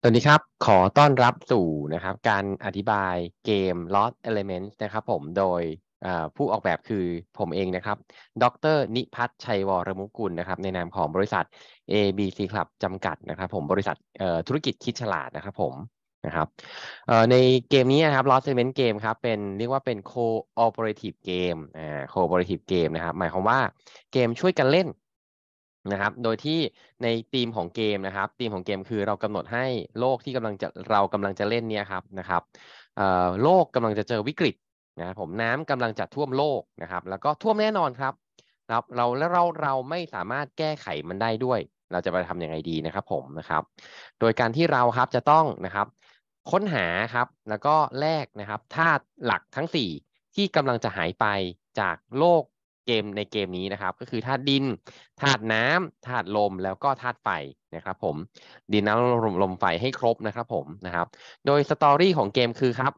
สวัสดีครับ ขอต้อนรับสู่นะครับ การอธิบายเกม Lost Elements นะครับผม โดยผู้ออกแบบคือผมเองนะครับ ดร นิพัฒชัยวรมุกุลนะครับในนามของบริษัท ABC Club จำกัดนะครับผมบริษัทธุรกิจคิดฉลาดนะครับผมนะครับในเกมนี้นะครับ Lost Element g a m มครับเป็นเรียกว่าเป็น cooperative game อ่า cooperative game นะครับหมายความว่าเกมช่วยกันเล่นนะครับ โดยที่ในธีมของเกมนะครับธีมของเกมคือเรากำหนดให้โลกที่กำลังจะเรากำลังจะเล่นเนี่ยครับนะครับโลกกำลังจะเจอวิกฤตนะครับผมน้ำกำลังจะท่วมโลกนะครับ แล้วก็ท่วมแน่นอนครับครับเราแล้วเราเราไม่สามารถแก้ไขมันได้ด้วย เราจะไปทำยังไงดีนะครับผมนะครับ โดยการที่เราครับจะต้องนะครับ ค้นหาครับแล้วก็แลกนะครับธาตุหลักทั้ง4ที่กำลังจะหายไปจากโลกเกม ในเกมนี้นะครับก็คือธาตุดินธาตุน้ำธาตุลมแล้วก็ธาตุไฟนะครับผม ดินน้ำลมลมไฟให้ครบนะครับผมนะครับ โดยสตอรี่ของเกมคือครับ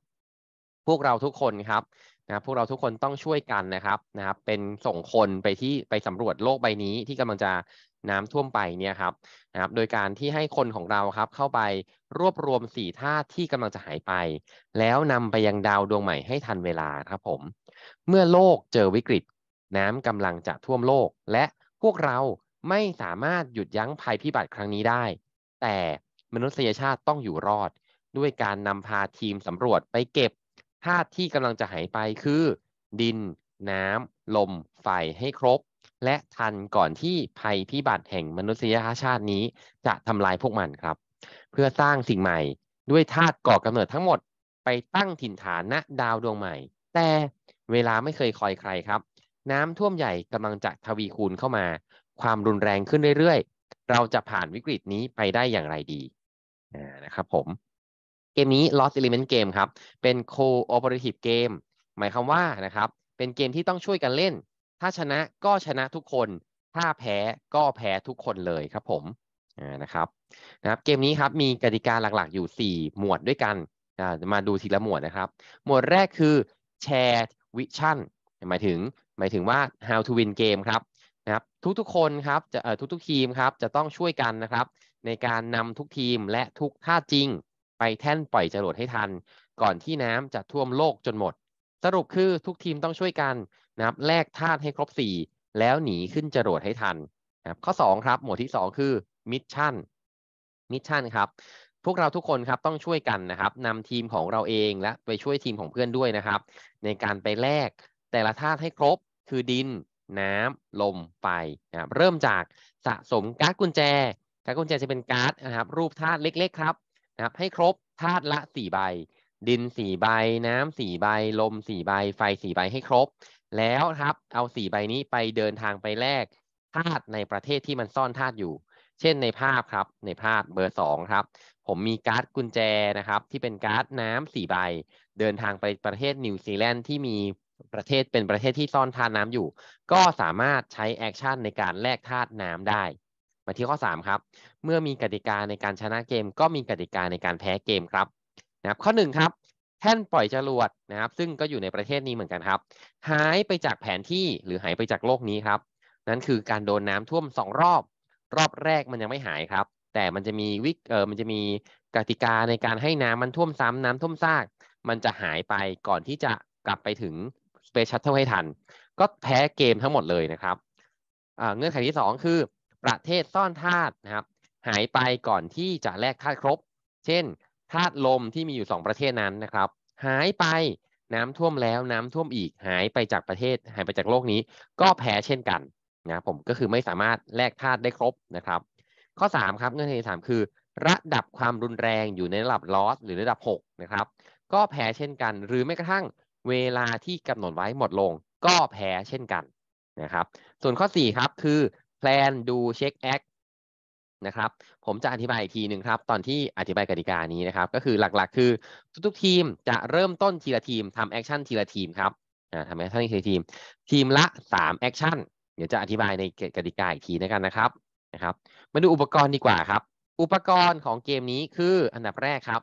พวกเราทุกคนครับนะพวกเราทุกคนต้องช่วยกันนะครับนะครับเป็นส่งคนไปที่ไปสำรวจโลกใบนี้ที่กำลังจะน้ำท่วมไปเนี่ยครับนะครับโดยการที่ให้คนของเราครับเข้าไปรวบรวมสี่ธาตุที่กำลังจะหายไปแล้วนำไปยังดาวดวงใหม่ให้ทันเวลาครับผม เมื่อโลกเจอวิกฤตน้ำกำลังจะท่วมโลก และพวกเราไม่สามารถหยุดยั้งภัยพิบัติครั้งนี้ได้ แต่มนุษยชาติต้องอยู่รอด ด้วยการนำพาทีมสำรวจไปเก็บธาตุที่กำลังจะหายไปคือ ดิน น้ำลมไฟให้ครบ และทันก่อนที่ภัยพิบัติแห่งมนุษยชาตินี้จะทำลายพวกมันครับ เพื่อสร้างสิ่งใหม่ ด้วยธาตุก่อกำเนิดทั้งหมด ไปตั้งถิ่นฐานณดาวดวงใหม่ แต่เวลาไม่เคยคอยใครครับน้ำท่วมใหญ่กำลังจะทวีคูณเข้ามา ความรุนแรงขึ้นเรื่อยๆ เราจะผ่านวิกฤตนี้ไปได้อย่างไรดีนะครับผมเกมนี้ Lost Element Game ครับเป็น cooperative game หมายความว่านะครับ เป็นเกมที่ต้องช่วยกันเล่น ถ้าชนะก็ชนะทุกคน ถ้าแพ้ก็แพ้ทุกคนเลยครับผมนะครับนะครับ เกมนี้ครับมีกติกาหลักๆ อยู่ 4 หมวดด้วยกันมาดูทีละหมวดนะครับ หมวดแรกคือแชร์วิชั่นหมายถึงหมายถึงว่า how to win game ครับ นะครับ ทุกๆ คนครับ จะทุกๆ ทีมครับ จะต้องช่วยกันนะครับ ในการนำทุกทีมและทุกท่าจริง ไปแท่นปล่อยจรวดให้ทัน ก่อนที่น้ำจะท่วมโลกจนหมด สรุปคือทุกทีมต้องช่วยกันนะครับแลกท่าให้ครบ4แล้วหนีขึ้นจรวดให้ทันนะครับข้อ2ครับ หมวดที่2คือ มิชชั่น มิชชั่นครับ พวกเราทุกคนครับต้องช่วยกันนะครับนำทีมของเราเองและไปช่วยทีมของเพื่อนด้วยนะครับ ในการไปแลกแต่ละท่าให้ครบคือดินน้ำ ลมไฟนะครับเริ่มจากสะสมก๊าซกุญแจก๊าซกุญแจจะเป็นก๊าซนะครับรูปธาตุเล็กๆครับนะครับ ให้ครบธาตุละสี่ใบ ดินสี่ใบน้ำสี่ใบ ลมสี่ใบ ไฟสี่ใบให้ครบแล้วครับเอาสี่ใบนี้ไปเดินทางไปแลกธาตุในประเทศที่มันซ่อนธาตุอยู่ เช่นในภาพครับในภาพเบอร์สองครับ ผมมีการ์ดกุญแจนะครับที่เป็นการ์ดน้ำสี่ใบ เดินทางไปประเทศนิวซีแลนด์ที่มีประเทศเป็นประเทศที่ซ่อนทานน้ำอยู่ก็สามารถใช้แอคชั่นในการแลกธาตุน้ำได้มาที่ข้อ 3 ครับ เมื่อมีกติกาในการชนะเกมก็มีกติกาในการแพ้เกมครับนะครับ ข้อ1ครับแท่นปล่อยจรวดนะครับ ซึ่งก็อยู่ในประเทศนี้เหมือนกันครับ หายไปจากแผนที่หรือหายไปจากโลกนี้ครับ นั่นคือการโดนน้าท่วม2รอบ รอบแรกมันยังไม่หายครับ แต่มันจะมีวิกเออมันจะมีกติกาในการให้น้ำมันท่วมซ้ำน้ำท่วมซากมันจะหายไปก่อนที่จะกลับไปถึงสเปซชัตเทิลให้ทัน ก็แพ้เกมทั้งหมดเลยนะครับเงื่อนไขที่ 2 คือ ประเทศซ่อนธาตุนะครับ หายไปก่อนที่จะแลกธาตุครบ เช่นธาตุลมที่มีอยู่ 2 ประเทศนั้นนะครับ หายไปน้ำท่วมแล้วน้ำท่วมอีก หายไปจากประเทศหายไปจากโลกนี้ ก็แพ้เช่นกันนะผมก็คือไม่สามารถแลกธาตุได้ครบนะครับ ข้อ3ครับเงื่อนไขที่3คือ ระดับความรุนแรงอยู่ในระดับลอสหรือระดับ6นะครับก็แพ้เช่นกันหรือแม้กระทั่งเวลาที่กำหนดไว้หมดลงก็แพ้เช่นกันนะครับส่วนข้อ 4 ครับ คือ plan do check act นะครับผมจะอธิบายอีกทีหนึ่งครับ ตอนที่อธิบายกติกานี้นะครับ ก็คือหลักๆคือ ทุกๆทีมจะเริ่มต้นทีละทีมทำแอคชั่นทีละทีมครับทำแอคชั่นทีละทีมทีมละ3แอคชั่นเดี๋ยวจะอธิบายในกติกาอีกทีนะกันนะครับนะครับ มาดูอุปกรณ์ดีกว่าครับ อุปกรณ์ของเกมนี้คืออันดับแรกครับ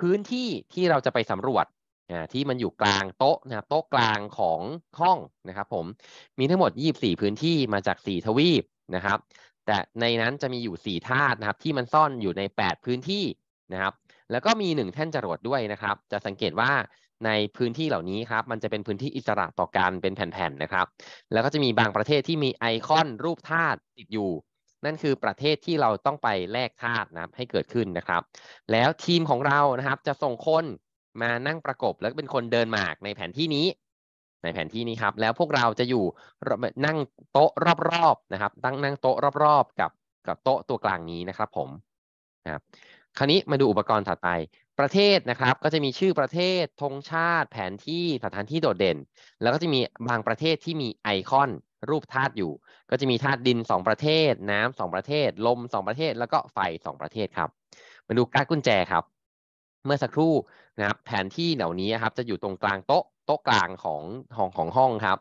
พื้นที่ที่เราจะไปสำรวจที่มันอยู่กลางโต๊ะนะครับโต๊ะกลางของห้องนะครับผมมีทั้งหมด 24 พื้นที่มาจาก 4 ทวีปนะครับ แต่ในนั้นจะมีอยู่4ธาตุนะครับที่มันซ่อนอยู่ใน 8 พื้นที่นะครับแล้วก็มี 1 แท่นจรวดด้วยนะครับ จะสังเกตว่าในพื้นที่เหล่านี้ครับมันจะเป็นพื้นที่อิสระต่อการเป็นแผ่นๆนะครับ แล้วก็จะมีบางประเทศที่มีไอคอนรูปธาตุติดอยู่ นั่นคือประเทศที่เราต้องไปแลกธาตุนะครับให้เกิดขึ้นนะครับ แล้วทีมของเรานะครับจะส่งคนมานั่งประกบแล้วเป็นคนเดินหมากในแผนที่นี้ ในแผนที่นี้ครับ แล้วพวกเราจะอยู่นั่งโต๊ะรอบๆนะครับ ตั้งนั่งโต๊ะรอบๆกับกับโต๊ะตัวกลางนี้นะครับผมนะครับ คราวนี้มาดูอุปกรณ์ถัดไปประเทศนะครับ ก็จะมีชื่อประเทศธงชาติแผนที่สถานที่โดดเด่น แล้วก็จะมีบางประเทศที่มีไอคอน รูปธาตุอยู่ ก็จะมีธาตุดิน2ประเทศ น้ำสองประเทศลม2ประเทศ แล้วก็ไฟ2ประเทศครับ มาดูการ์ดกุญแจครับ เมื่อสักครู่นะครับแผนที่เหล่านี้ครับจะอยู่ตรงกลางโต๊ะโต๊ะกลางของห้องของห้องครับ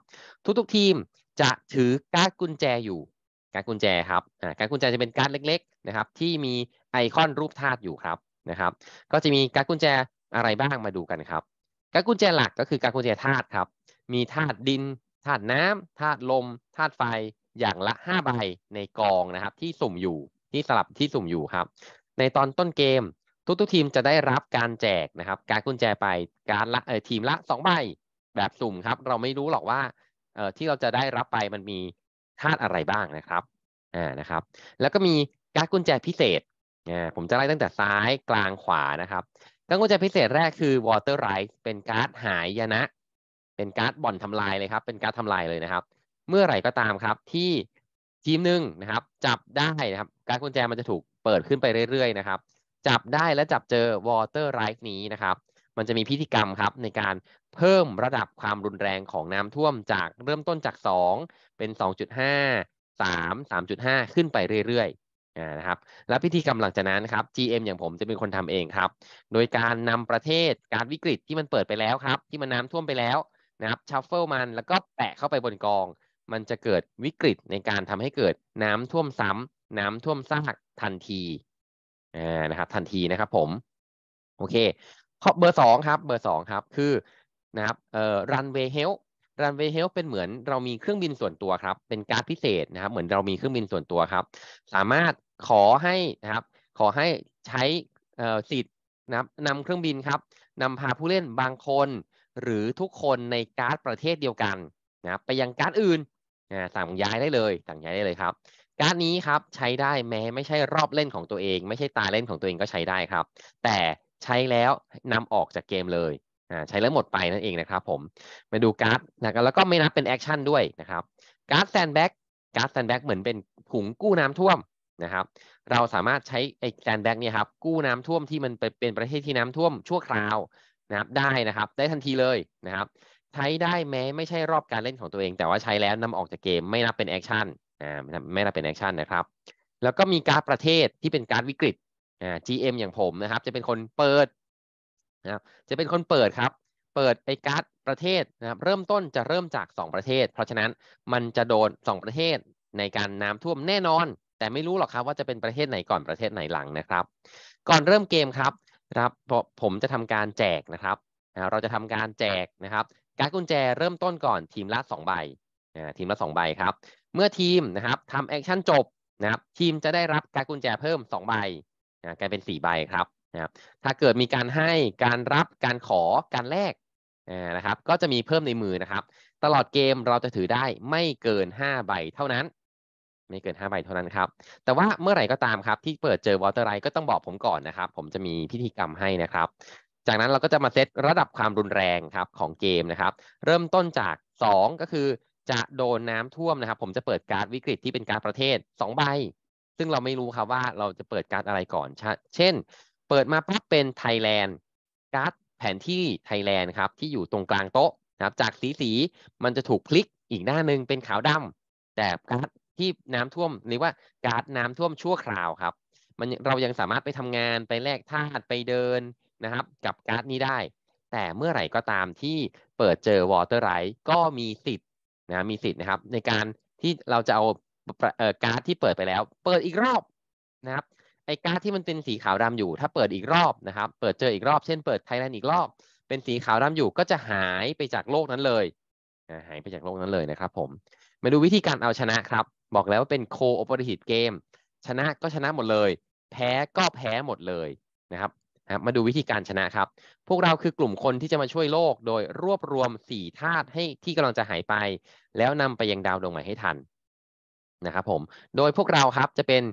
ทุกๆทีมจะถือการ์ดกุญแจอยู่ การ์ดกุญแจครับการ์ดกุญแจจะเป็นการ์ดเล็กๆนะครับที่มีไอคอนรูปธาตุอยู่ครับนะครับ ก็จะมีการ์ดกุญแจอะไรบ้างมาดูกันครับการ์ดกุญแจหลัก ก็คือการ์ดกุญแจธาตุครับมีธาตุดินธาตุน้ำธาตุลมธาตุไฟอย่างละ5ใบในกองนะครับที่สุ่มอยู่ที่สลับที่สุ่มอยู่ครับ ในตอนต้นเกมทุกๆ ทีมจะได้รับการแจกนะครับ การกุญแจไปการละทีมละสองใบแบบสุ่มครับ เราไม่รู้หรอกว่าเออที่เราจะได้รับไปมันมีธาตุอะไรบ้างนะครับ อ่า นะครับ แล้วก็มีการกุญแจพิเศษอ่าผมจะไล่ตั้งแต่ซ้ายกลางขวานะครับ การกุญแจพิเศษแรกคือ Water Rise เป็นการ์ดหายนะเป็นการ์ดบ่อนทำลายเลยครับ เป็นการ์ดทาลายเลยนะครับ เมื่อไหร่ก็ตามครับ ที่ทีมหนึ่งนะครับ จับได้นะครับ การกุญแจมันจะถูกเปิดขึ้นไปเรื่อยๆนะครับจับได้และจับเจอ วอเตอร์ไรฟ์นี้นะครับมันจะมีพิธีกรรมครับในการเพิ่มระดับความรุนแรงของน้ำท่วมจากเริ่มต้นจาก 2 เป็น 2.5 3 3.5 ขึ้นไปเรื่อยๆนะครับและพิธีกรรมหลังจากนั้นครับ GM อย่างผมจะเป็นคนทำเองครับ โดยการนำประเทศการวิกฤตที่มันเปิดไปแล้วครับ ที่มันน้ำาท่วมไปแล้วนะครับชัฟเฟิลมันแล้วก็แปะเข้าไปบนกอง มันจะเกิดวิกฤตในการทำให้เกิดน้ำท่วมซ้ำ น้ำท่วมซากทันทีอ่านะครับทันทีนะครับผมโอเคข้อเบอร์สองครับ เบอร์สองครับคือนะครับเอ่อ runway health ันเวย์เฮลเป็นเหมือนเรามีเครื่องบินส่วนตัวครับ เป็นการ์ดพิเศษนะครับเหมือนเรามีเครื่องบินส่วนตัวครับ สามารถขอให้นะครับ ขอให้ใช้เอ่อสิทธิ์นะครับนำเครื่องบินครับนำพาผู้เล่นบางคน หรือทุกคนในการ์ดประเทศเดียวกันนะครับ ไปยังการ์ดอื่นสั่งย้ายได้เลยสั่งย้ายได้เลยครับ การ์ดนี้ครับใช้ได้แม้ไม่ใช่รอบเล่นของตัวเอง ไม่ใช่ตาเล่นของตัวเองก็ใช้ได้ครับ แต่ใช้แล้วนำออกจากเกมเลยใช้แล้วหมดไปนั่นเองนะครับ ผมมาดูการ์ดนะครับแล้วก็ไม่นับเป็นแอคชั่นด้วยนะครับการ์ดแซนแบ็กการ์ดแซนแบ็กเหมือนเป็นถุงกู้น้ำท่วมนะครับเราสามารถใช้ไอ้แซนแบ็กเนี่ยครับกู้น้ำท่วมที่มันเป็นประเทศที่น้ำท่วมชั่วคราวนะครับได้นะครับ ได้ทันทีเลยนะครับใช้ได้แม้ไม่ใช่รอบการเล่นของตัวเอง แต่ว่าใช้แล้วนำออกจากเกมไม่นับเป็นแอคชั่นอ่าไม่นับเป็นแอคชั่นนะครับแล้วก็มีการประเทศที่เป็นการวิกฤตอ่า GM อย่างผมนะครับ จะเป็นคนเปิดนะครับจะเป็นคนเปิดครับ เปิดไอการ์ดประเทศนะครับเริ่มต้นจะเริ่มจาก 2 ประเทศ เพราะฉะนั้นมันจะโดน 2 ประเทศในการน้ำท่วมแน่นอน แต่ไม่รู้หรอกครับว่าจะเป็นประเทศไหนก่อนประเทศไหนหลังนะครับ ก่อนเริ่มเกมครับครับผมจะทำการแจกนะครับเราจะทำการแจกนะครับการกุญแจเริ่มต้นก่อนทีมละสองใบ ทีมละสองใบครับ เมื่อทีมนะครับทำแอคชั่นจบนะครับทีมจะได้รับการกุญแจเพิ่มสองใบนะกลายเป็นสี่ใบครับนะครับ ถ้าเกิดมีการให้การรับการขอการแลกนะครับก็จะมีเพิ่มในมือนะครับ ตลอดเกมเราจะถือได้ไม่เกิน 5 ใบเท่านั้น ไม่เกิน5ใบเท่านั้นครับแต่ว่าเมื่อไหร่ก็ตามครับที่เปิดเจอวอเตอร์ไร ก็ต้องบอกผมก่อนนะครับ ผมจะมีพิธีกรรมให้นะครับจากนั้นเราก็จะมาเซตระดับความรุนแรงครับของเกมนะครับ เริ่มต้นจาก 2 ก็คือจะโดนน้ำท่วมนะครับผมจะเปิดการ์ดวิกฤตที่เป็นการประเทศ2ใบซึ่งเราไม่รู้ครับว่าเราจะเปิดการ์ดอะไรก่อน เช่น เปิดมาปั๊บเป็นไทยแลนด์การ์ดแผนที่ไทยแลนด์ครับที่อยู่ตรงกลางโต๊ะนะครับ จากสีสีมันจะถูกพลิกอีกหน้าหนึ่งเป็นขาวดำแต่การ์ดที่น้ำท่วมหรือว่าการ์ดน้ำท่วมชั่วคราวครับ มันเรายังสามารถไปทำงานไปแลกธาตุไปเดินนะครับกับการ์ดนี้ได้ แต่เมื่อไหร่ก็ตามที่เปิดเจอวอเตอร์ไรท์ก็มีสิทธิ์นะมีสิทธิ์นะครับ ในการที่เราจะเอาการ์ดที่เปิดไปแล้ว เปิดอีกรอบนะครับไอ้การ์ดที่มันเป็นสีขาวดำอยู่ ถ้าเปิดอีกรอบนะครับเปิดเจออีกรอบเช่นเปิดไทยแลนด์อีกรอบ เป็นสีขาวดำอยู่ก็จะหายไปจากโลกนั้นเลยหายไปจากโลกนั้นเลยนะครับ ผม มาดูวิธีการเอาชนะครับบอกแล้วว่าเป็นโคโอเปอรทีฟเกม ชนะก็ชนะหมดเลย แพ้ก็แพ้หมดเลยนะครับนะมาดูวิธีการชนะครับ พวกเราคือกลุ่มคนที่จะมาช่วยโลกโดยรวบรวม4ธาตุให้ที่กำลังจะหายไป แล้วนำไปยังดาวดวงใหม่ให้ทันนะครับผม โดยพวกเราครับจะเป็น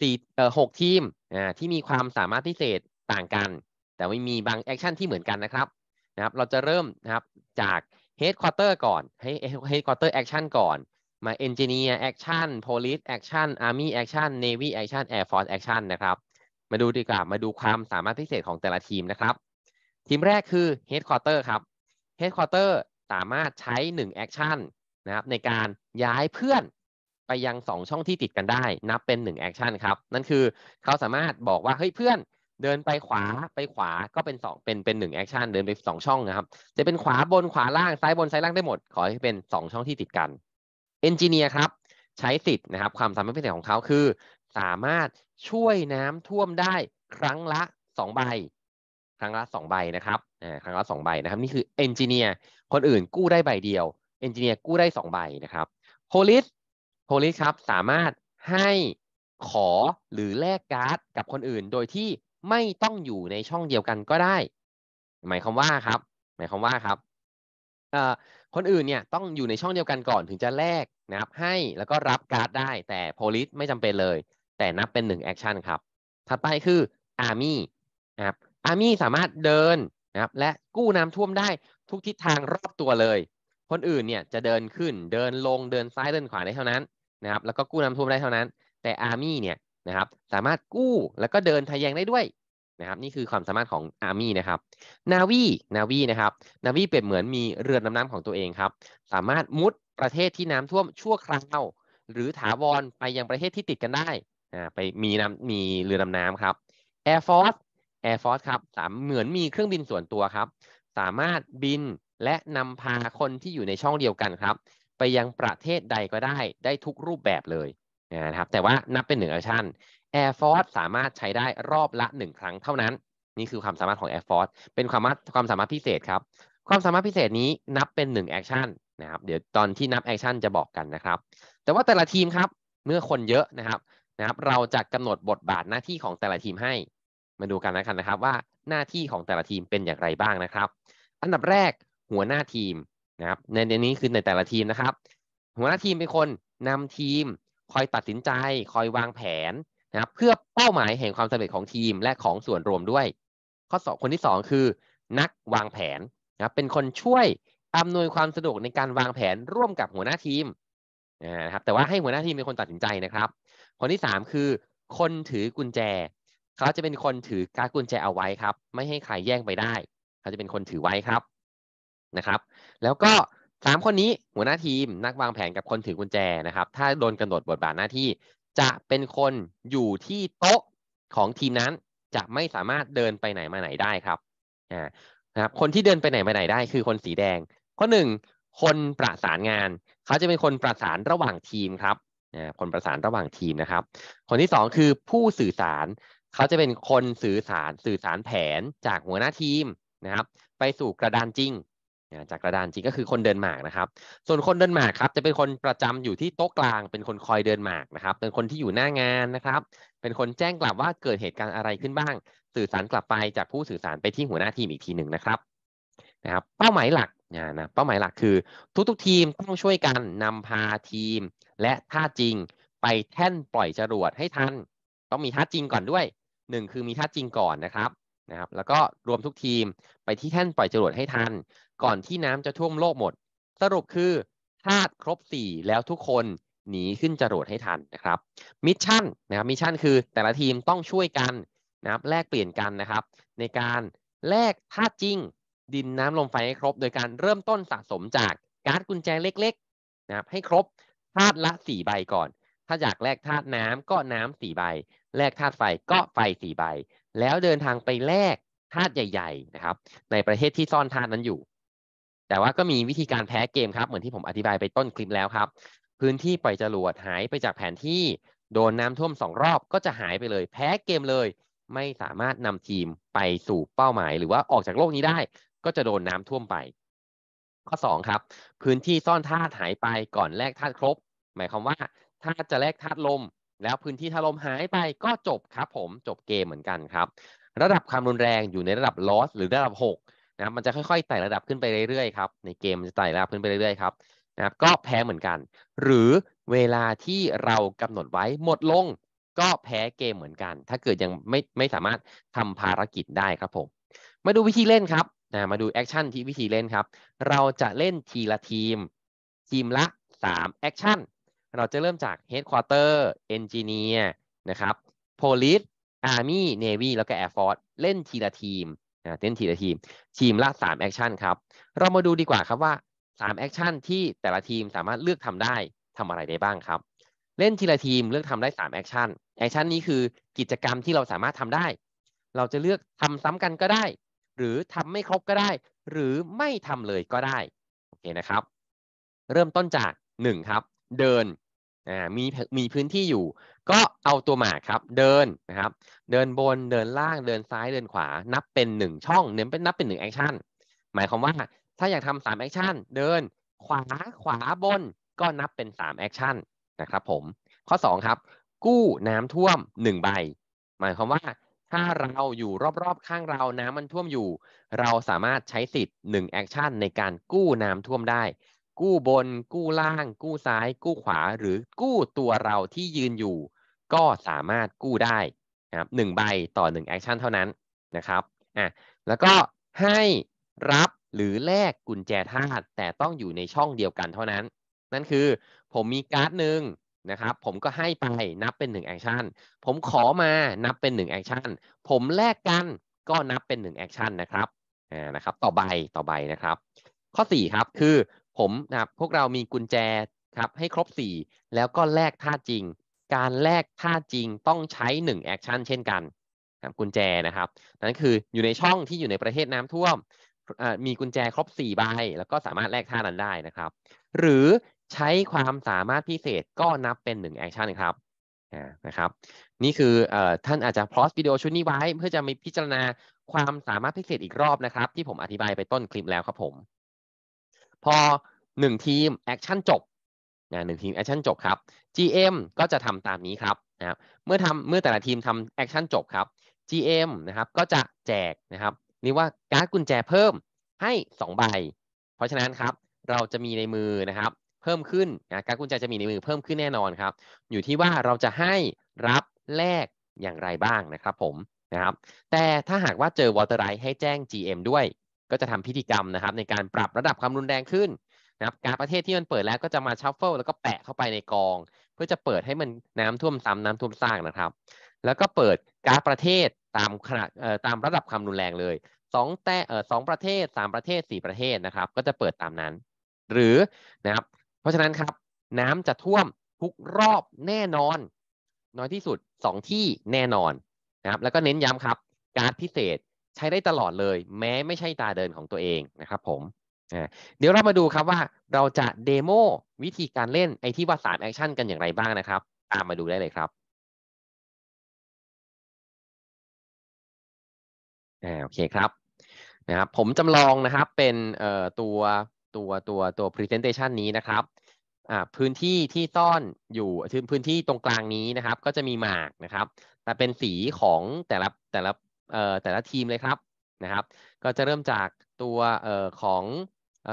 สี่เอ่อหกทีมอ่าที่มีความสามารถพิเศษต่างกัน แต่ไม่มีบางแอคชั่นที่เหมือนกันนะครับนะครับเราจะเริ่มนะครับจากเฮดคอร์เตอร์ก่อนให้เฮดคอร์เตอร์แอคชั่นก่อน มาเอนจิเนียร์แอคชั่นโพลิสแอคชั่นอาร์มี่แอคชั่นเนวี่แอคชั่นแอร์ฟอร์สแอคชั่นนะครับมาดูดีกว่ามาดูความสามารถพิเศษของแต่ละทีมนะครับ ทีมแรกคือเฮดคอร์เตอร์ครับเฮดคอร์เตอร์สามารถใช้1แอคชั่นนะครับในการย้ายเพื่อนไปยัง 2 ช่องที่ติดกันได้ นับเป็น1แอคชั่นครับนั่นคือเขาสามารถบอกว่าเฮ้ยเพื่อนเดินไปขวาไปขวาก็เป็น 2 เป็นเป็นหนึ่งแอคชั่นเดินไป2ช่องนะครับจะเป็นขวาบนขวาล่างซ้ายบนซ้ายล่างได้หมด ขอให้เป็น2ช่องที่ติดกันเอนจิเนียร์ครับ ใช้สิทธิ์นะครับความสามารถพิเศษของเขาคือสามารถช่วยน้ำท่วมได้ครั้งละสองใบ ครั้งละสองใบนะครับครั้งละสองใบนะครับ นี่คือเอนจิเนียร์คนอื่นกู้ได้ใบเดียวเอนจิเนียร์กู้ได้สองใบนะครับโพลิสโพลิสครับสามารถให้ขอหรือแลกการ์ด กับคนอื่นโดยที่ไม่ต้องอยู่ในช่องเดียวกันก็ได้หมายความว่าครับ หมายความว่าครับคนอื่นเนี่ยต้องอยู่ในช่องเดียวกันก่อนถึงจะแลกนะครับ ให้แล้วก็รับการ์ดได้ แต่โพลิสไม่จำเป็นเลยแต่นับเป็นหนึ่งแอคชั่นครับ ถัดไปคืออาร์มี่นะครับ อาร์มี่สามารถเดินนะครับและกู้น้ำท่วมได้ทุกทิศทางรอบตัวเลย คนอื่นเนี่ยจะเดินขึ้นเดินลงเดินซ้ายเดินขวาได้เท่านั้นนะครับแล้วก็กู้น้ำท่วมได้เท่านั้น แต่อาร์มี่เนี่ยนะครับสามารถกู้แล้วก็เดินทะแยงได้ด้วยนะครับนี่คือความสามารถของอาร์มี่นะครับนาวีนาวีนะครับนาวีเปรียบเหมือนมีเรือนำน้ำของตัวเองครับสามารถมุดประเทศที่น้ำท่วมชั่วคราวหรือถาวรไปยังประเทศที่ติดกันได้อ่าไปมีน้ำมีเรือดำน้ำครับ Air Force Air Force ครับสามเหมือนมีเครื่องบินส่วนตัวครับ สามารถบินและนำพาคนที่อยู่ในช่องเดียวกันครับ ไปยังประเทศใดก็ได้ได้ทุกรูปแบบเลยนะครับ แต่ว่านับเป็นหนึ่งแอคชั่น Air Force สามารถใช้ได้รอบละหนึ่งครั้งเท่านั้น นี่คือความสามารถของ Air Force เป็นความสามารถความสามารถพิเศษครับ ความสามารถพิเศษนี้นับเป็นหนึ่งแอคชั่นนะครับเดี๋ยวตอนที่นับแอคชั่นจะบอกกันนะครับแต่ว่าแต่ละทีมครับเมื่อคนเยอะนะครับนะครับเราจะกำหนดบทบาทหน้าที่ของแต่ละทีมให้มาดูกันนะครับนะครับ ว่าหน้าที่ของแต่ละทีมเป็นอย่างไรบ้างนะครับ อันดับแรกหัวหน้าทีมนะครับ ในนี้คือในแต่ละทีมนะครับ หัวหน้าทีมเป็นคนนำทีม คอยตัดสินใจ คอยวางแผนนะครับ เพื่อเป้าหมายแห่งความสำเร็จของทีมและของส่วนรวมด้วย ข้อสองคนที่2คือ นักวางแผนนะครับเป็นคนช่วยอำนวยความสะดวกในการวางแผนร่วมกับหัวหน้าทีมนะครับแต่ว่าให้หัวหน้าทีมเป็นคนตัดสินใจนะครับคนที่สามคือ คนถือกุญแจ เขาจะเป็นคนถือการกุญแจเอาไว้ครับ ไม่ให้ใครแย่งไปได้ เขาจะเป็นคนถือไว้ครับนะครับ แล้วก็สามคนนี้หัวหน้าทีมนักวางแผนกับคนถือกุญแจนะครับ ถ้าโดนกำหนดบทบาทหน้าที่ จะเป็นคนอยู่ที่โต๊ะของทีมนั้น จะไม่สามารถเดินไปไหนมาไหนได้ครับอ่านะครับคนที่เดินไปไหนมาไหนได้ คือคนสีแดง ข้อหนึ่งคนประสานงาน เขาจะเป็นคนประสานระหว่างทีมครับคนประสานระหว่างทีมนะครับ คนที่2คือผู้สื่อสาร เขาจะเป็นคนสื่อสารสื่อสารแผนจากหัวหน้าทีมนะครับ ไปสู่กระดานจริงจากกระดานจริงก็คือคนเดินหมากนะครับ ส่วนคนเดินหมากครับจะเป็นคนประจำอยู่ที่โต๊ะกลาง เป็นคนคอยเดินหมากนะครับ เป็นคนที่อยู่หน้างานนะครับ เป็นคนแจ้งกลับว่าเกิดเหตุการณ์อะไรขึ้นบ้าง สื่อสารกลับไปจากผู้สื่อสารไปที่หัวหน้าทีมอีกทีหนึ่งนะครับ นะครับ เป้าหมายหลักเนี่ยนะเป้าหมายหลัก คือทุกๆ ทีมต้องช่วยกันนำพาทีมและท่าจริงไปแท่นปล่อยจรวดให้ทันต้องมีท่าจริงก่อนด้วยหนึ่งคือมีท่าจริงก่อนนะครับนะครับ แล้วก็รวมทุกทีมไปที่แท่นปล่อยจรวดให้ทัน ก่อนที่น้ำจะท่วมโลกหมด สรุปคือท่าครบ4แล้วทุกคนหนีขึ้นจรวดให้ทันนะครับมิชชั่นนะครับมิชชั่นคือแต่ละทีมต้องช่วยกันนะครับแลกเปลี่ยนกันนะครับ ในการแลกท่าจริงดินน้ำลมไฟให้ครบโดยการเริ่มต้นสะสมจากการ์ดกุญแจเล็ก ๆ นะครับ ให้ครบธาตุละสี่ใบก่อน ถ้าอยากแลกธาตุน้ำก็น้ำสี่ใบ แลกธาตุไฟก็ไฟสี่ใบ แล้วเดินทางไปแลกธาตุใหญ่ ๆนะครับ ในประเทศที่ซ่อนธาตุนั้นอยู่ แต่ว่าก็มีวิธีการแพ้เกมครับเหมือนที่ผมอธิบายไปต้นคลิปแล้วครับ พื้นที่ปล่อยจรวดหายไปจากแผนที่โดนน้ำท่วมสองรอบก็จะหายไปเลย แพ้เกมเลย ไม่สามารถนำทีมไปสู่เป้าหมาย หรือว่าออกจากโลกนี้ได้ก็จะโดนน้ำท่วมไป ข้อ2ครับพื้นที่ซ่อนธาตุหายไปก่อนแลกธาตุครบ หมายความว่าธาตุจะแลกธาตุลม แล้วพื้นที่ธาตุลมหายไปก็จบครับ ผมจบเกมเหมือนกันครับ ระดับความรุนแรงอยู่ในระดับลอสหรือระดับ6นะมันจะค่อยๆไต่ระดับขึ้นไปเรื่อยๆครับในเกมจะไต่ระดับขึ้นไปเรื่อยๆครับนะครับ ก็แพ้เหมือนกัน หรือเวลาที่เรากำหนดไว้หมดลง ก็แพ้เกมเหมือนกัน ถ้าเกิดยังไม่ไม่สามารถทำภารกิจได้ครับ ผมมาดูวิธีเล่นครับนะมาดูแอคชั่นที่วิธีเล่นครับ เราจะเล่นทีละทีม ทีมละ3แอคชั่น เราจะเริ่มจาก Headquarter Engineer นะครับ Police Army Navy แล้วก็ Air Force เล่นทีละทีมนะเล่นทีละทีม ทีมละ3แอคชั่นครับ เรามาดูดีกว่าครับว่า3แอคชั่นที่แต่ละทีมสามารถเลือกทำได้ทำอะไรได้บ้างครับ เล่นทีละทีมเลือกทำได้3แอคชั่น แอคชั่นนี้คือกิจกรรมที่เราสามารถทำได้ เราจะเลือกทำซ้ำกันก็ได้หรือทำไม่ครบก็ได้ หรือไม่ทำเลยก็ได้โอเคนะครับ เริ่มต้นจาก1ครับเดินอ่ามีมีพื้นที่อยู่ ก็เอาตัวหมากครับ เดินนะครับ เดินบนเดินล่างเดินซ้ายเดินขวานับเป็น1ช่องเน้นเป็นนับเป็น1แอคชั่นหมายความว่าถ้าอยากทำสามแอคชั่นเดินขวาขวาบนก็นับเป็น3แอคชั่นนะครับผมข้อ2ครับ กู้น้ำท่วม1ใบหมายความว่าถ้าเราอยู่รอบๆข้างเราน้ำมันท่วมอยู่ เราสามารถใช้สิทธิ์หนึ่งแอคชั่นในการกู้น้ำท่วมได้ กู้บนกู้ล่าง กู้ซ้าย กู้ขวาหรือกู้ตัวเราที่ยืนอยู่ ก็สามารถกู้ได้นะครับหนึ่งใบต่อหนึ่งแอคชั่นเท่านั้นนะครับอ่ะแล้วก็ให้รับหรือแลกกุญแจธาตุแต่ต้องอยู่ในช่องเดียวกันเท่านั้น นั่นคือผมมีการ์ดหนึ่งนะครับผมก็ให้ไป นับเป็น1แอคชั่นผมขอมานับเป็น1แอคชั่นผมแลกกันก็นับเป็น1แอคชั่นนะครับอ่านะครับต่อใบต่อใบนะครับ ข้อ4ครับคือ ผมนะพวกเรามีกุญแจครับให้ครบ 4 แล้วก็แลกท่าจริง การแลกท่าจริงต้องใช้1แอคชั่นเช่นกันกุญแจนะครับนั่นคืออยู่ในช่องที่อยู่ในประเทศน้ำท่วมมีกุญแจครบ 4 ใบ แล้วก็สามารถแลกท่านั้นได้นะครับ หรือใช้ความสามารถพิเศษก็นับเป็นหนึ่งแอคชั่นครับนะครับ นี่คืออท่านอาจจะพลอสวิดีโอชุดนี้ไว้ เพื่อจะมีพิจารณาความสามารถพิเศษอีกรอบนะครับ ที่ผมอธิบายไปต้นคลิปแล้วครับผม พอหนึ่งทีมแอคชั่นจบนะหนึ่งทีมแอคชั่นจบครับ GM ก็จะทำตามนี้ครับนะเมื่อทำเมื่อแต่ละทีมทำแอคชั่นจบครับ GM นะครับก็จะแจกนะครับนี่ว่าการ์ดกุญแจเพิ่มให้2ใบเพราะฉะนั้นครับ เราจะมีในมือนะครับเพิ่มขึ้น การกุญแจจะมีในมือเพิ่มขึ้นแน่นอนครับ อยู่ที่ว่าเราจะให้รับแลกอย่างไรบ้างนะครับผมนะครับ แต่ถ้าหากว่าเจอวอเตอร์ไรให้แจ้ง GM ด้วย ก็จะทำพิธีกรรมนะครับ ในการปรับระดับความรุนแรงขึ้นนะครับ การประเทศที่มันเปิดแล้วก็จะมาชัฟเฟิลแล้วก็แปะเข้าไปในกอง เพื่อจะเปิดให้มันน้ำท่วมซ้าน้ำท่วมสร้างนะครับ แล้วก็เปิดการประเทศตามขนาดตามระดับความรุนแรงเลยสองแต่สองประเทศสามประเทศสี่ประเทศนะครับ ก็จะเปิดตามนั้น หรือนะครับเพราะฉะนั้นครับ น้ำจะท่วมทุกรอบแน่นอน น้อยที่สุด 2 ที่แน่นอนนะครับ แล้วก็เน้นย้ำครับ การพิเศษใช้ได้ตลอดเลย แม้ไม่ใช่ตาเดินของตัวเองนะครับผมเดี๋ยวเรามาดูครับว่าเราจะเดโมวิธีการเล่นไอที่ว่าสา3แอคชั่นกันอย่างไรบ้างนะครับ ตามมาดูได้เลยครับโอเคครับนะครับผมจำลองนะครับเป็นตัวตัวตัวตัว presentation นี้นะครับอ่าพื้นที่ที่ซ่อนอยู่ พื้นที่ตรงกลางนี้นะครับ ก็จะมีหมากนะครับ แต่เป็นสีของแต่ละแต่ละเอ่อแต่ละทีมเลยครับนะครับ ก็จะเริ่มจากตัวเอ่อของ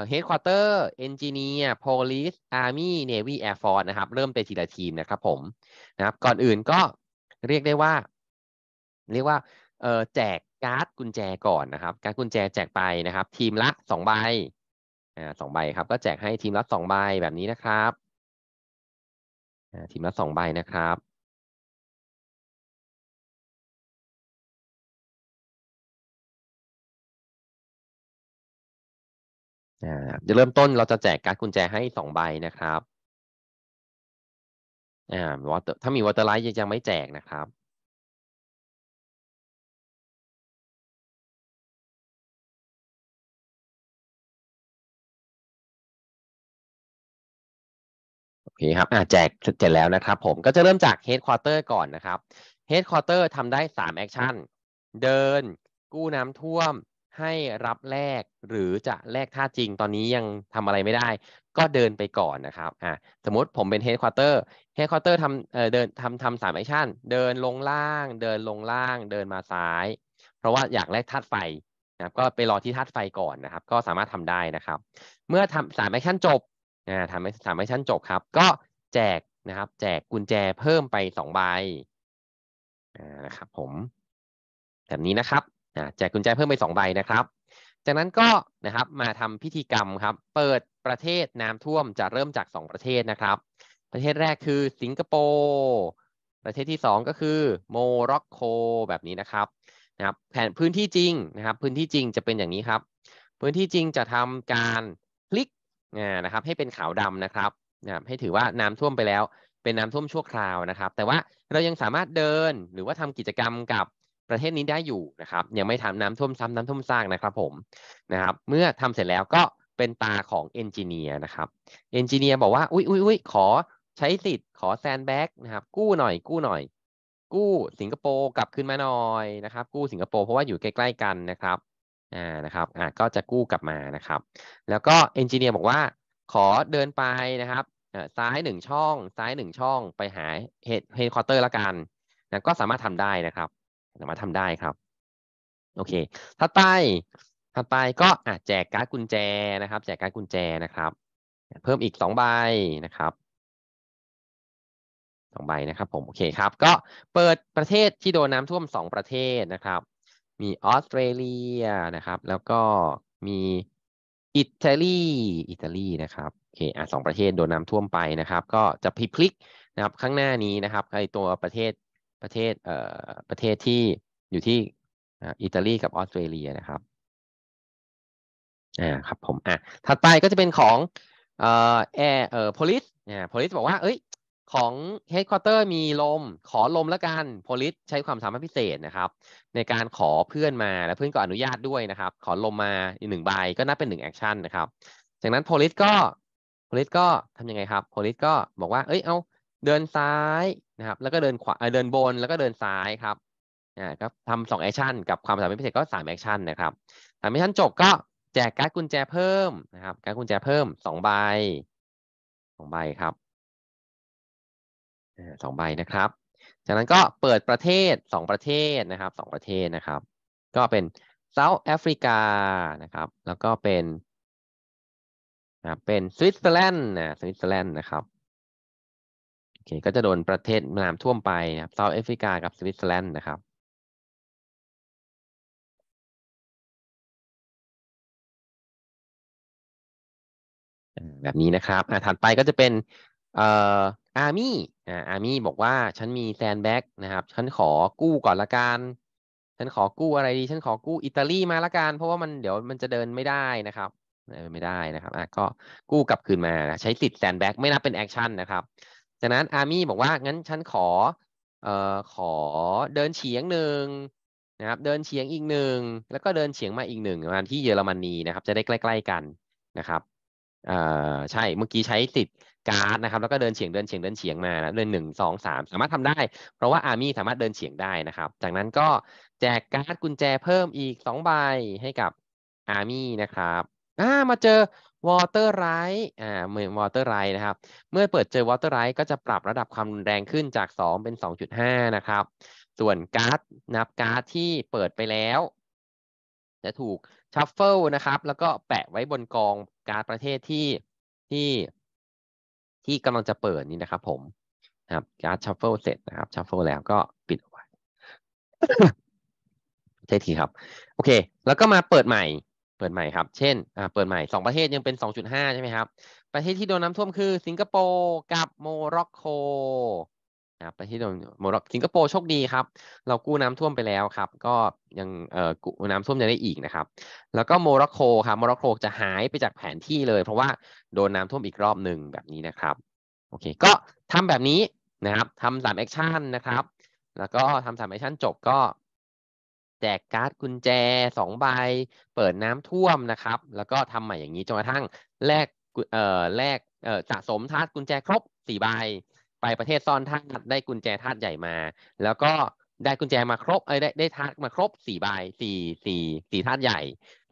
เฮดควอเตอร์เอนจิเนียร์โพลิสอาร์มี่เนวีแอร์ฟอร์สนะครับ เริ่มไปทีละทีมนะครับผม นะครับก่อนอื่นก็เรียกได้ว่า เรียกว่าแจกการ์ดกุญแจก่อนนะครับ การ์ดกุญแจแจกไปนะครับ ทีมละสองใบอ่าสองใบครับก็แจกให้ทีมละสองใบแบบนี้นะครับอ่าทีมละสองใบนะครับอ่าจะเริ่มต้นเราจะแจกการ์ดกุญแจให้สองใบนะครับอ่าวถ้ามีวอเตอร์ไลท์ยังไม่แจกนะครับคครับอ่าแจกเสร็จแล้วนะครับผมก็จะเริ่มจากเฮดควอเตอร์ก่อนนะครับเฮดควอเตอร์ทำได้สามแอคชั่นเดินกู้น้ำท่วมให้รับแลกหรือจะแลกท่าจริงตอนนี้ยังทำอะไรไม่ได้ ก็เดินไปก่อนนะครับอ่าสมมติผมเป็นเฮดควอเตอร์เฮดควอเตอร์ทำเอ่อเดินทำทำสามแอคชั่น เดินลงล่าง เดินลงล่างเดินมาซ้าย เพราะว่าอยากแลกทาดไฟนะครับก็ไปรอที่ทาดไฟก่อนนะครับ ก็สามารถทำได้นะครับ เมื่อทำสามแอคชั่นจบนะทำให้ทำให้ชั้นจบครับก็แจกนะครับแจกกุญแจเพิ่มไปสองใบนะครับผมแบบนี้นะครับแจกกุญแจเพิ่มไปสองใบนะครับ จากนั้นก็นะครับมาทำพิธีกรรมครับเปิดประเทศน้ำท่วมจะเริ่มจากสองประเทศนะครับ ประเทศแรกคือสิงคโปร์ประเทศที่สองก็คือโมร็อกโกแบบนี้นะครับนะครับ แผนพื้นที่จริงนะครับ พื้นที่จริงจะเป็นอย่างนี้ครับ พื้นที่จริงจะทำการพลิกนะครับให้เป็นขาวดำนะครับนะบให้ถือว่าน้ำท่วมไปแล้ว เป็นน้ำท่วมชั่วคราวนะครับ แต่ว่าเรายังสามารถเดินหรือว่าทำกิจกรรมกับประเทศนี้ได้อยู่นะครับยังไม่ทำน้ำท่วมซ้ำน้ำท่วมซากนะครับผมนะครับเมื่อทำเสร็จแล้วก็เป็นตาของเอนจิเนียร์นะครับเอนจิเนียร์บอกว่าอุ้ยอุ้ยอุ้ยขอใช้สิทธิ์ขอแซนแบ็กนะครับกู้หน่อย กู้หน่อย กู้สิงคโปร์กลับขึ้นมาหน่อยนะครับกู้สิงคโปร์เพราะว่าอยู่ใกล้ๆกันนะครับอ่านะครับอ่าก็จะกู้กลับมานะครับ แล้วก็เอนจิเนียร์บอกว่าขอเดินไปนะครับ ซ้ายหนึ่งช่องซ้ายหนึ่งช่องไปหาเฮดเฮดคอร์เตอร์ละกันนะก็สามารถทำได้นะครับสามารถทำได้ครับ โอเค ถ้าใต้ถัดไปก็อาจแจกการ์ดกุญแจนะครับ แจกการ์ดกุญแจนะครับ เพิ่มอีกสองใบนะครับสองใบนะครับ ผมโอเคครับ ก็เปิดประเทศที่โดนน้าท่วมสองประเทศนะครับมีออสเตรเลียนะครับ แล้วก็มีอิตาลีอิตาลีนะครับโอเคอ่ะสองประเทศโดนน้ำท่วมไปนะครับ ก็จะพลิกพลิกนะครับข้างหน้านี้นะครับไอตัวประเทศประเทศเอ่อประเทศที่อยู่ที่อิตาลีกับออสเตรเลียนะครับอ่าครับผมอ่ะถัดไปก็จะเป็นของเอ่อแอร์เอ่อโพลิ c เนี่ยพลิ i c บอกว่าเอ้ยของเฮดคอร์เตอร์มีลม ขอลมแล้วกันโพลิสใช้ความสามารถพิเศษนะครับ ในการขอเพื่อนมาและเพื่อนก็อนุญาตด้วยนะครับ ขอลมมาอีกหนึ่งใบ ก็นับเป็นหนึ่งแอคชั่นนะครับ จากนั้นโพลิสก็โพลิสก็ทํำยังไงครับโพลิสก็บอกว่าเอ้ยเอา เดินซ้ายนะครับ แล้วก็เดินขวาเดินบนแล้วก็เดินซ้ายครับอ่าครับทำสองแอคชั่น กับความสามารถพิเศษก็สามแอคชั่นนะครับสามแอคชั่นจบก็แจกการ์ดกุญแจเพิ่มนะครับการ์ดกุญแจเพิ่มสองใบสองใบครับสองใบนะครับ จากนั้นก็เปิดประเทศสองประเทศนะครับสองประเทศนะครับ ก็เป็นเซาท์แอฟริกานะครับแล้วก็เป็นนะเป็นสวิตเซอร์แลนด์นะสวิตเซอร์แลนด์นะครับโอเคก็จะโดนประเทศนามท่วมไปนะครับเซาท์แอฟริกากับสวิตเซอร์แลนด์นะครับแบบนี้นะครับถัดไปก็จะเป็นเอ่ออาร์มี่อ่าอาร์มี่บอกว่าฉันมีแซนแบ็กนะครับ ฉันขอกู้ก่อนละกัน ฉันขอกู้อะไรดี ฉันขอกู้อิตาลีมาละกัน เพราะว่ามันเดี๋ยวมันจะเดินไม่ได้นะครับ ไม่ได้นะครับอ่ะก็กู้กลับคืนมาใช้สิทธิ์แซนแบ็กไม่นับเป็นแอคชั่นนะครับ จากนั้นอาร์มี่บอกว่างั้นฉันขอ เอ่อขอเดินเฉียงหนึ่งนะครับ เดินเฉียงอีกหนึ่งแล้วก็เดินเฉียงมาอีกหนึ่งมาที่เยอรมนีนะครับ จะได้ใกล้ ๆกันนะครับ เอ่อใช่เมื่อกี้ใช้สิทธิ์การ์ดนะครับแล้วก็เดินเฉียงเดินเฉียงเดินเฉียงมานะเดินหนึ่งสองสามสามารถทำได้ เพราะว่าอาร์มี่สามารถเดินเฉียงได้นะครับ จากนั้นก็แจกการ์ด กุญแจเพิ่มอีกสองใบให้กับอาร์มี่นะครับอ่ามาเจอวอเตอร์ไรท์อ่าเหมือนวอเตอร์ไรท์นะครับเมื่อเปิดเจอวอเตอร์ไรท์ก็จะปรับระดับความรุนแรงขึ้นจากสองเป็นสองจุดห้านะครับ ส่วนการ์ดนับการ์ดที่เปิดไปแล้ว จะถูกชัฟเฟิลนะครับ แล้วก็แปะไว้บนกองการ์ดประเทศที่ที่ที่กำลังจะเปิดนี้นะครับผมนะครับ การ์ชัฟเฟิลเสร็จนะครับชัฟเฟิลแล้วก็ปิดเอาไว้ใช่ทีครับ โอเค แล้วก็มาเปิดใหม่ เปิดใหม่ครับ เช่น อ่า เปิดใหม่สองประเทศยังเป็นสองจุดห้าใช่ไหมครับ ประเทศที่โดนน้ำท่วมคือสิงคโปร์ กับโมร็อกโกครับไปที่โดนหมดสิงคโปร์โชคดีครับ เรากู้น้ำท่วมไปแล้วครับ ก็ยังเอ่อกู้น้ำท่วมยังได้อีกนะครับ แล้วก็โมร็อกโกครับโมร็อกโกจะหายไปจากแผนที่เลย เพราะว่าโดนน้าท่วมอีกรอบหนึ่งแบบนี้นะครับโอเคก็ทำแบบนี้นะครับทำสามแอคชั่นนะครับแล้วก็ทำสามแอคชั่นจบก็แจกการ์ดกุญแจสองใบเปิดน้ำท่วมนะครับ แล้วก็ทำใหม่อย่างนี้จนกระทั่งแลกเอ่อแลกเอ่อสะสมทาร์กุญแจครบสี่ใบไปประเทศซ่อนธาตุได้กุญแจธาตุใหญ่มา แล้วก็ได้กุญแจมาครบเอ้ยได้ได้ธาตุมาครบสี่ใบสี่สี่สี่ธาตุใหญ่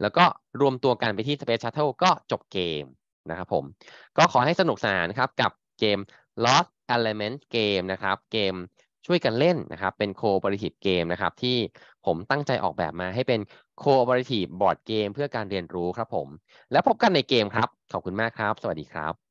แล้วก็รวมตัวกันไปที่สเปซชัตเทิลก็จบเกมนะครับผมก็ขอให้สนุกสนานครับ กับเกม Lost Element Game นะครับ เกมช่วยกันเล่นนะครับ เป็น cooperative game นะครับ ที่ผมตั้งใจออกแบบมาให้เป็น cooperative board game เพื่อการเรียนรู้ครับผม แล้วพบกันในเกมครับ ขอบคุณมากครับ สวัสดีครับ